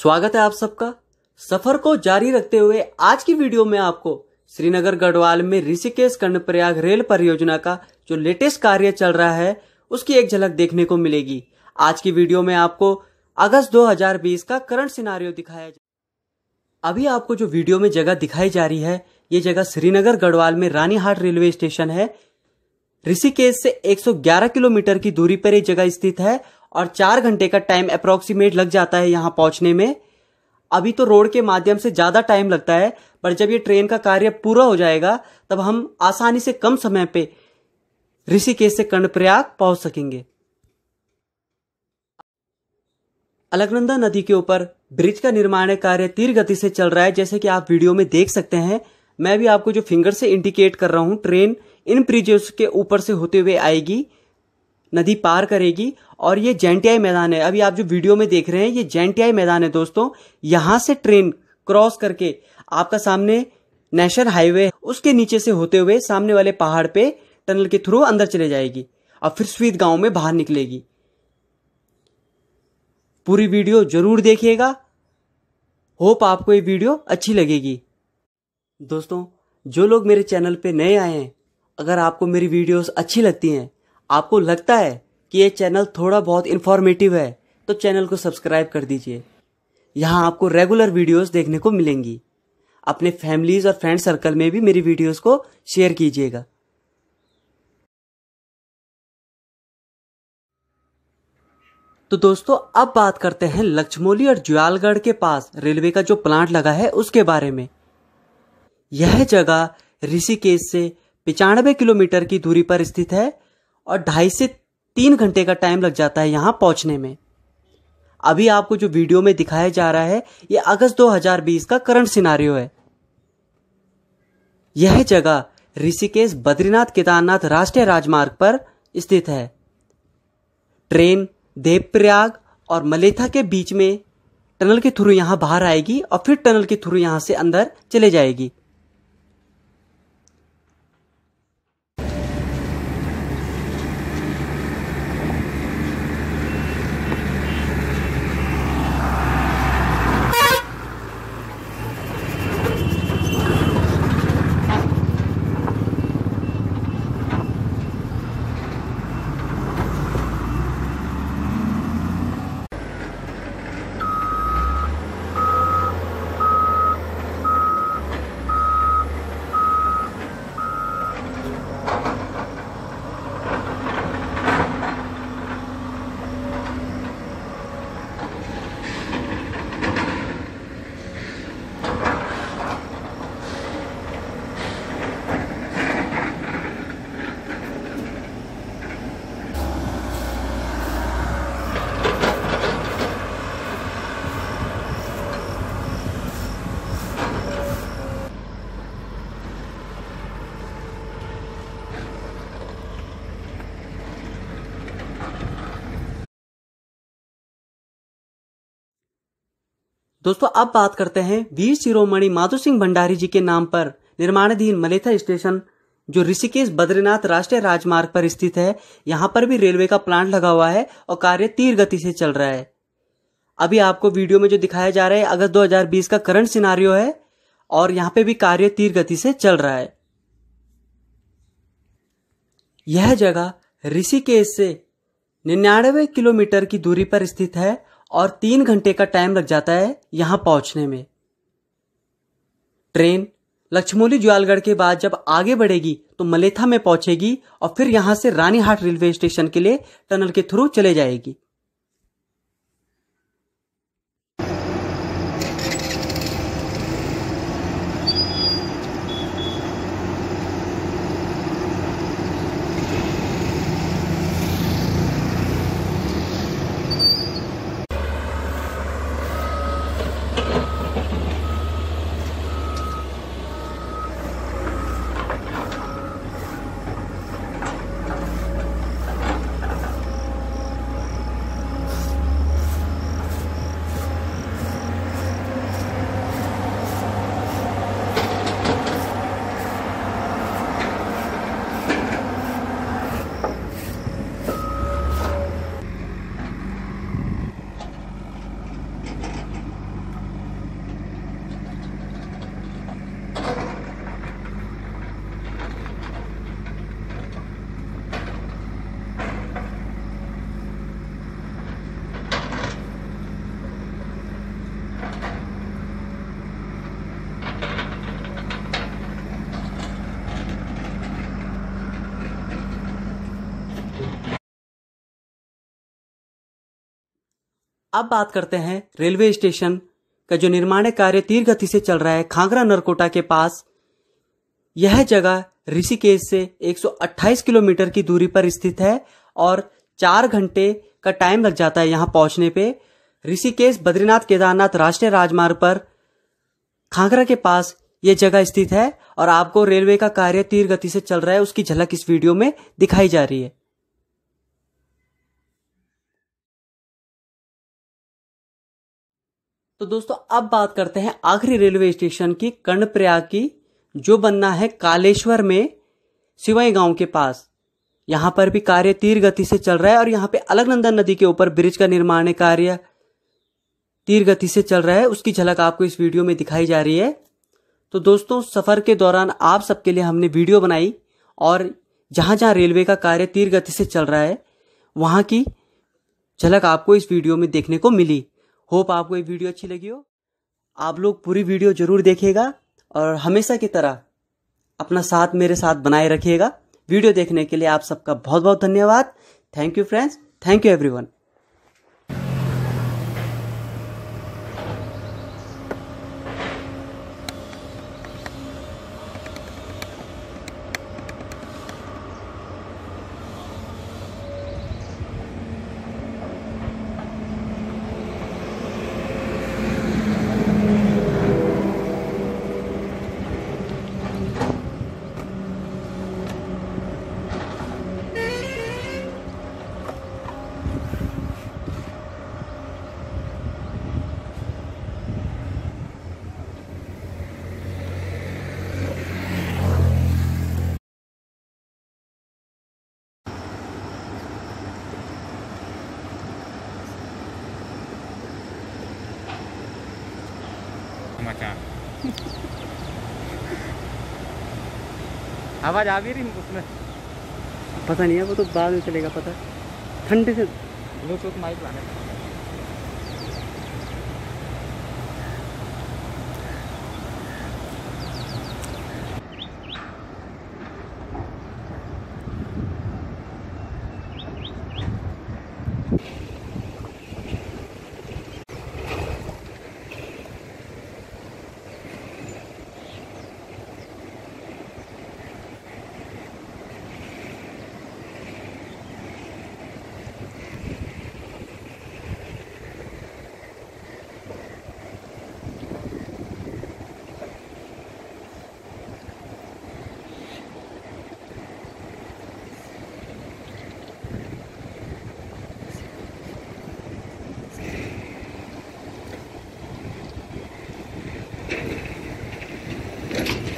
स्वागत है आप सबका सफर को जारी रखते हुए आज की वीडियो में आपको श्रीनगर गढ़वाल में ऋषिकेश कर्णप्रयाग रेल परियोजना का जो लेटेस्ट कार्य चल रहा है उसकी एक झलक देखने को मिलेगी आज की वीडियो में आपको अगस्त 2020 का करंट सिनारियो दिखाया जा अभी आपको जो वीडियो में जगह दिखाई जा रही है ये जगह श्रीनगर गढ़वाल में रानीहाट रेलवे स्टेशन है ऋषिकेश से 111 किलोमीटर की दूरी पर यह जगह स्थित है और चार घंटे का टाइम अप्रोक्सीमेट लग जाता है यहाँ पहुँचने में अभी तो रोड के माध्यम से ज़्यादा टाइम लगता है पर जब ये ट्रेन का कार्य पूरा हो जाएगा तब हम आसानी से कम समय पे ऋषिकेश से कर्णप्रयाग पहुंच सकेंगे अलकनंदा नदी के ऊपर ब्रिज का निर्माण कार्य तीर गति से चल रहा है जैसे कि आप वीडियो में देख सकते हैं मैं भी आपको जो फिंगर से इंडिकेट कर रहा हूं ट्रेन इन ब्रिजेस के ऊपर से होते हुए आएगी नदी पार करेगी और ये जैनटीआई मैदान है अभी आप जो वीडियो में देख रहे हैं ये जैनटीआई मैदान है दोस्तों यहाँ से ट्रेन क्रॉस करके आपका सामने नेशनल हाईवे उसके नीचे से होते हुए सामने वाले पहाड़ पे टनल के थ्रू अंदर चले जाएगी और फिर स्वीत गांव में बाहर निकलेगी पूरी वीडियो जरूर देखिएगा होप आपको ये वीडियो अच्छी लगेगी दोस्तों जो लोग मेरे चैनल पे नए आए हैं अगर आपको मेरी वीडियोस अच्छी लगती हैं आपको लगता है कि ये चैनल थोड़ा बहुत इन्फॉर्मेटिव है तो चैनल को सब्सक्राइब कर दीजिए यहाँ आपको रेगुलर वीडियोस देखने को मिलेंगी अपने फैमिलीज और फ्रेंड सर्कल में भी मेरी वीडियोस को शेयर कीजिएगा तो दोस्तों अब बात करते हैं लक्ष्मोली और जुआलगढ़ के पास रेलवे का जो प्लांट लगा है उसके बारे में यह जगह ऋषिकेश से पिचानबे किलोमीटर की दूरी पर स्थित है और ढाई से तीन घंटे का टाइम लग जाता है यहाँ पहुँचने में अभी आपको जो वीडियो में दिखाया जा रहा है ये अगस्त 2020 का करंट सिनारियो है यह जगह ऋषिकेश बद्रीनाथ केदारनाथ राष्ट्रीय राजमार्ग पर स्थित है ट्रेन देवप्रयाग और मलेथा के बीच में टनल के थ्रू यहां बाहर आएगी और फिर टनल के थ्रू यहां से अंदर चले जाएगी दोस्तों अब बात करते हैं वीर शिरोमणि माधो सिंह भंडारी जी के नाम पर निर्माणाधीन मलेथा स्टेशन जो ऋषिकेश बद्रीनाथ राष्ट्रीय राजमार्ग पर स्थित है यहाँ पर भी रेलवे का प्लांट लगा हुआ है और कार्य तीर गति से चल रहा है अभी आपको वीडियो में जो दिखाया जा रहा है अगस्त 2020 का करंट सिनारियो है और यहाँ पे भी कार्य तीर गति से चल रहा है यह जगह ऋषिकेश से निन्यानवे किलोमीटर की दूरी पर स्थित है और तीन घंटे का टाइम लग जाता है यहां पहुंचने में ट्रेन लक्ष्मोली ज्वालगढ़ के बाद जब आगे बढ़ेगी तो मलेथा में पहुंचेगी और फिर यहां से रानीहाट रेलवे स्टेशन के लिए टनल के थ्रू चले जाएगी अब बात करते हैं रेलवे स्टेशन का जो निर्माण कार्य तीर गति से चल रहा है खागरा नरकोटा के पास यह जगह ऋषिकेश से 128 किलोमीटर की दूरी पर स्थित है और चार घंटे का टाइम लग जाता है यहाँ पहुंचने पे ऋषिकेश बद्रीनाथ केदारनाथ राष्ट्रीय राजमार्ग पर खागरा के पास ये जगह स्थित है और आपको रेलवे का कार्य तीर गति से चल रहा है उसकी झलक इस वीडियो में दिखाई जा रही है तो दोस्तों अब बात करते हैं आखिरी रेलवे स्टेशन की कर्णप्रयाग की जो बनना है कालेश्वर में सिवई गांव के पास यहाँ पर भी कार्य तीर गति से चल रहा है और यहाँ पे अलगनंदन नदी के ऊपर ब्रिज का निर्माण कार्य तीर गति से चल रहा है उसकी झलक आपको इस वीडियो में दिखाई जा रही है तो दोस्तों सफ़र के दौरान आप सबके लिए हमने वीडियो बनाई और जहाँ जहाँ रेलवे का कार्य तीर गति से चल रहा है वहाँ की झलक आपको इस वीडियो में देखने को मिली होप आपको ये वीडियो अच्छी लगी हो आप लोग पूरी वीडियो जरूर देखेगा और हमेशा की तरह अपना साथ मेरे साथ बनाए रखिएगा वीडियो देखने के लिए आप सबका बहुत बहुत धन्यवाद thank you friends thank you everyone हम आवाज़ आ भी रही उसमें पता नहीं है वो तो बाद में चलेगा पता ठंडी से लोग माइक लाने Gracias.